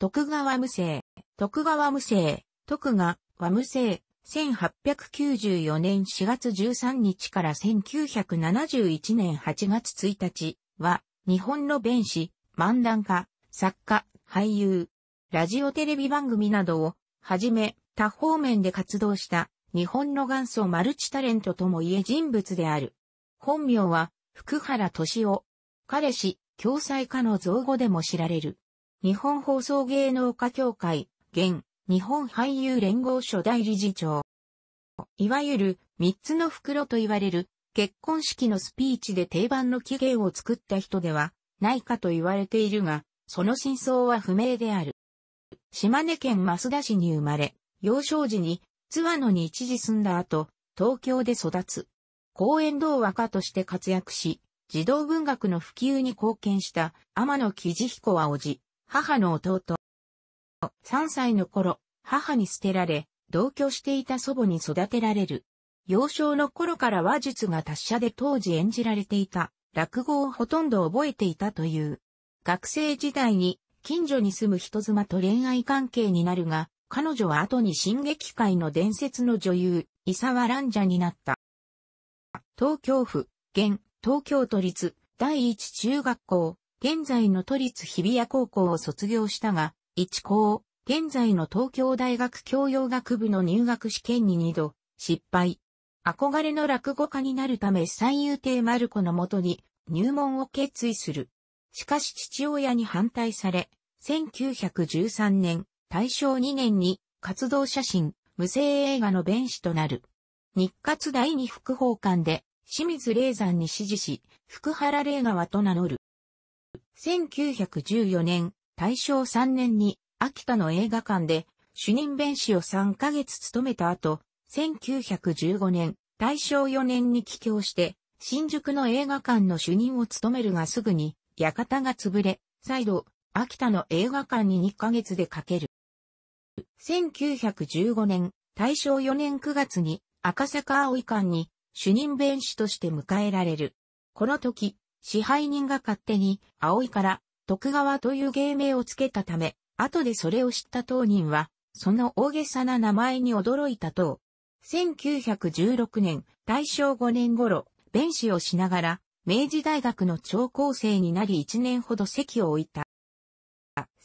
徳川無生、徳川無生、徳川無生、1894年4月13日から1971年8月1日は、日本の弁士、漫談家、作家、俳優、ラジオテレビ番組などを、はじめ、多方面で活動した、日本の元祖マルチタレントともいえ人物である。本名は、福原敏夫。彼氏、共済家の造語でも知られる。日本放送芸能家協会、現、日本俳優連合初代理事長。いわゆる、三つの袋と言われる、結婚式のスピーチで定番の起源を作った人では、ないかと言われているが、その真相は不明である。島根県増田市に生まれ、幼少時に、津和野に一時住んだ後、東京で育つ。公園童話家として活躍し、児童文学の普及に貢献した天野喜治彦は叔父、母の弟。3歳の頃、母に捨てられ、同居していた祖母に育てられる。幼少の頃から話術が達者で当時演じられていた落語をほとんど覚えていたという。学生時代に近所に住む人妻と恋愛関係になるが、彼女は後に進撃界の伝説の女優、伊沢蘭者になった。東京府、現、東京都立、第一中学校、現在の都立日比谷高校を卒業したが、一高、現在の東京大学教養学部の入学試験に二度、失敗。憧れの落語家になるため三遊亭マルコのもとに入門を決意する。しかし父親に反対され、1913年、大正2年に活動写真、無声映画の弁士となる。日活第二副法官で、清水霊山に指示し、福原霊川と名乗る。1914年、大正3年に秋田の映画館で主任弁士を3ヶ月務めた後、1915年、大正4年に帰郷して、新宿の映画館の主任を務めるがすぐに、館が潰れ、再度、秋田の映画館に2ヶ月でかける。1915年、大正4年9月に赤坂葵館に主任弁士として迎えられる。この時、支配人が勝手に、葵から徳川という芸名をつけたため、後でそれを知った当人は、その大げさな名前に驚いたと、1916年、大正5年頃、弁士をしながら、明治大学の超高生になり1年ほど席を置いた。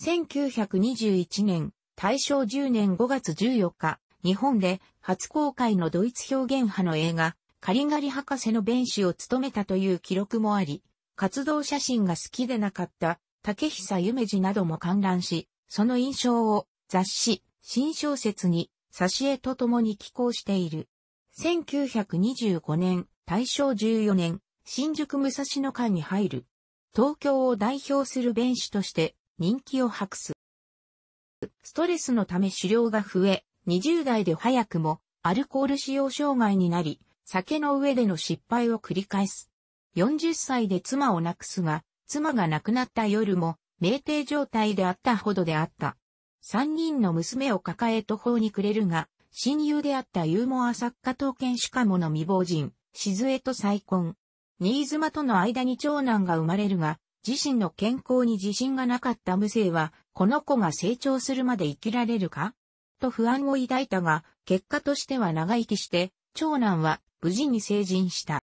1921年、大正10年5月14日、日本で初公開のドイツ表現派の映画、カリガリ博士の弁士を務めたという記録もあり、活動写真が好きでなかった竹久夢二なども観覧し、その印象を雑誌、新小説に、挿絵と共に寄稿している。1925年、大正14年、新宿武蔵野間に入る。東京を代表する弁士として人気を博す。ストレスのため狩猟が増え、20代で早くもアルコール使用障害になり、酒の上での失敗を繰り返す。40歳で妻を亡くすが、妻が亡くなった夜も、酩酊状態であったほどであった。三人の娘を抱え途方に暮れるが、親友であったユーモア作家刀剣しかもの未亡人、静江と再婚。新妻との間に長男が生まれるが、自身の健康に自信がなかった無性は、この子が成長するまで生きられるかと不安を抱いたが、結果としては長生きして、長男は無事に成人した。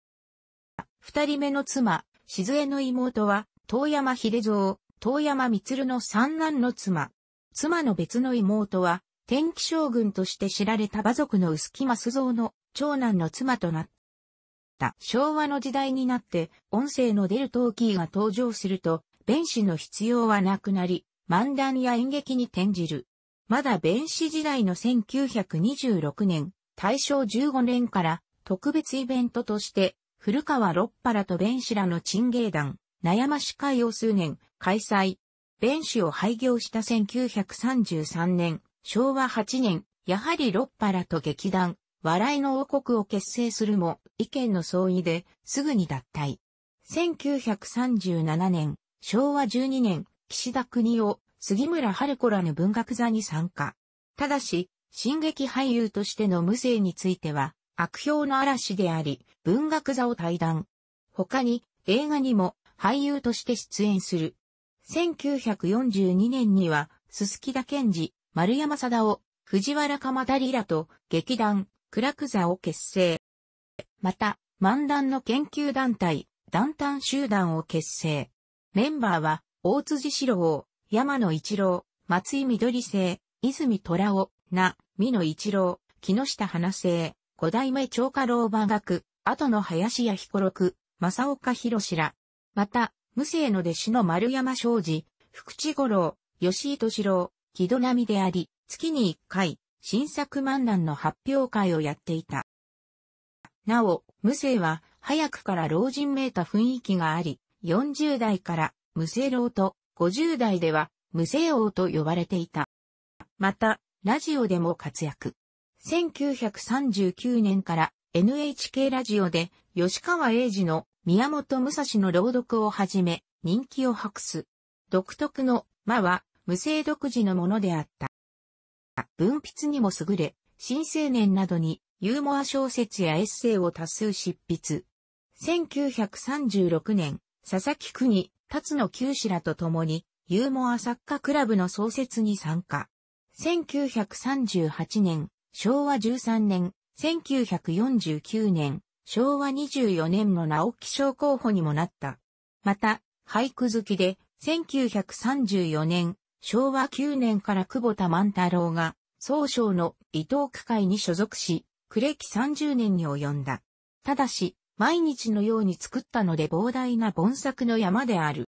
二人目の妻、静江の妹は、遠山秀蔵、遠山光の三男の妻。妻の別の妹は、天気将軍として知られた馬族の薄木増蔵の長男の妻となった。昭和の時代になって、音声の出るトーキーが登場すると、弁士の必要はなくなり、漫談や演劇に転じる。まだ弁士時代の1926年、大正15年から特別イベントとして古川六原と弁士らの陳芸団、悩まし会を数年、開催。弁士を廃業した1933年、昭和8年、やはり六原と劇団、笑いの王国を結成するも、意見の相違で、すぐに脱退。1937年、昭和12年、岸田国を杉村春子らの文学座に参加。ただし、進撃俳優としての無勢については、悪評の嵐であり、文学座を退団。他に、映画にも俳優として出演する。1942年には、鈴木田健治、丸山貞夫、藤原鎌田足らと劇団、クラクザを結成。また、漫談の研究団体、団単集団を結成。メンバーは、大辻四郎、山野一郎、松井緑星、泉虎尾、な、美野一郎、木下花生、五代目長家老番学、後の林家彦六、正岡博士ら。また、無生の弟子の丸山昌司、福地五郎、吉井敏郎、木戸並であり、月に一回、新作漫談の発表会をやっていた。なお、無生は、早くから老人めいた雰囲気があり、40代から無声老と、50代では無声王と呼ばれていた。また、ラジオでも活躍。1939年から NHK ラジオで吉川英治の宮本武蔵の朗読をはじめ人気を博す。独特の魔は無声独自のものであった。文筆にも優れ、新青年などにユーモア小説やエッセイを多数執筆。1936年、佐々木国、辰野九志らと共にユーモア作家クラブの創設に参加。1938年、昭和13年、1949年、昭和24年の直木賞候補にもなった。また、俳句好きで、1934年、昭和9年から久保田万太郎が、総称の伊藤区会に所属し、れ歴30年に及んだ。ただし、毎日のように作ったので膨大な盆作の山である。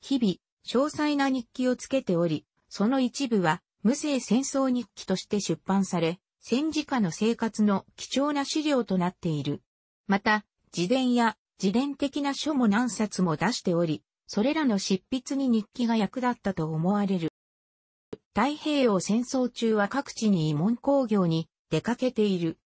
日々、詳細な日記をつけており、その一部は無性戦争日記として出版され、戦時下の生活の貴重な資料となっている。また、自伝や自伝的な書も何冊も出しており、それらの執筆に日記が役立ったと思われる。太平洋戦争中は各地に慰問工業に出かけている。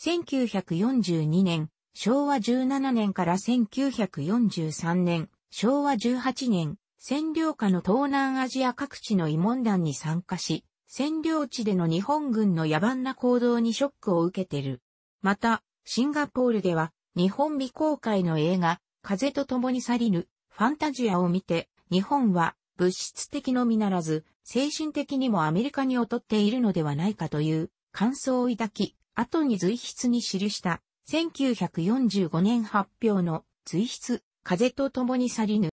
1942年、昭和17年から1943年、昭和18年、占領下の東南アジア各地の慰問団に参加し、占領地での日本軍の野蛮な行動にショックを受けてる。また、シンガポールでは、日本未公開の映画、風と共に去りぬ、ファンタジアを見て、日本は物質的のみならず、精神的にもアメリカに劣っているのではないかという感想を抱き、後に随筆に記した1945年発表の随筆、風と共に去りぬ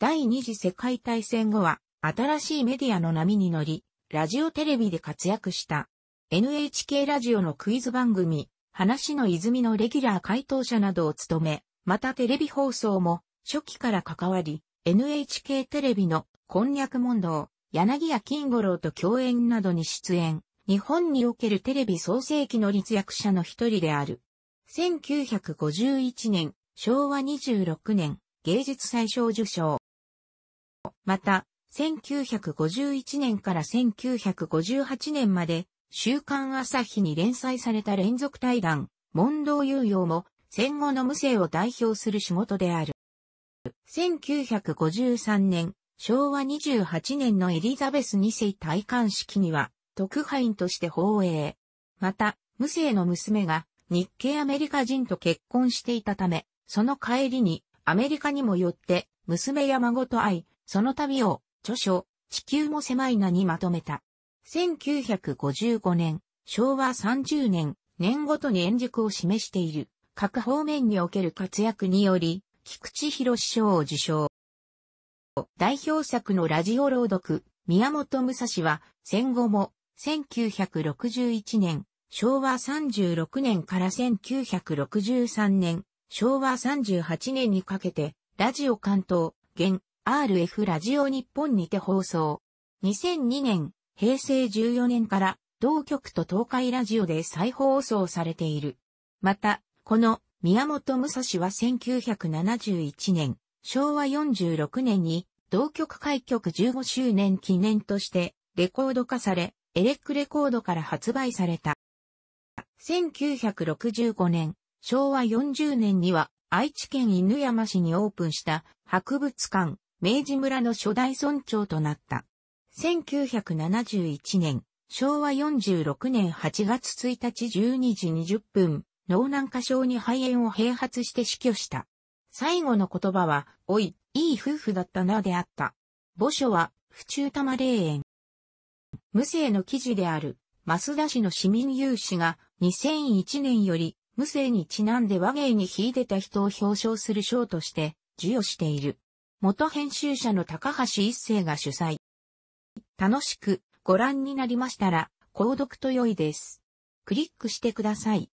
第二次世界大戦後は、新しいメディアの波に乗り、ラジオテレビで活躍した。NHK ラジオのクイズ番組、話の泉のレギュラー回答者などを務め、またテレビ放送も初期から関わり、NHK テレビのこんにゃく問答、柳谷金五郎と共演などに出演、日本におけるテレビ創世記の立役者の一人である。1951年、昭和26年、芸術最小受賞。また、1951年から1958年まで、週刊朝日に連載された連続対談、問答猶用も、戦後の無性を代表する仕事である。1953年、昭和28年のエリザベス2世戴冠式には、特派員として放映。また、無性の娘が日系アメリカ人と結婚していたため、その帰りにアメリカにもよって、娘や孫と会い、その旅を、著書、地球も狭いなにまとめた。1955年、昭和30年、年ごとに円熟を示している、各方面における活躍により、菊池博賞を受賞。代表作のラジオ朗読、宮本武蔵は、戦後も、1961年、昭和36年から1963年、昭和38年にかけて、ラジオ関東、現 RF ラジオ日本にて放送。2002年、平成14年から、同局と東海ラジオで再放送されている。また、この、宮本武蔵は1971年、昭和46年に、同局開局15周年記念として、レコード化され、エレックレコードから発売された。1965年、昭和40年には愛知県犬山市にオープンした博物館、明治村の初代村長となった。1971年、昭和46年8月1日12時20分、脳軟化症に肺炎を併発して死去した。最後の言葉は、おい、いい夫婦だったなであった。墓所は、府中玉霊園。無生の記事である、増田市の市民有志が、2001年より、無性にちなんで和芸に秀でた人を表彰する賞として授与している。元編集者の高橋一生が主催。楽しくご覧になりましたら、購読と良いです。クリックしてください。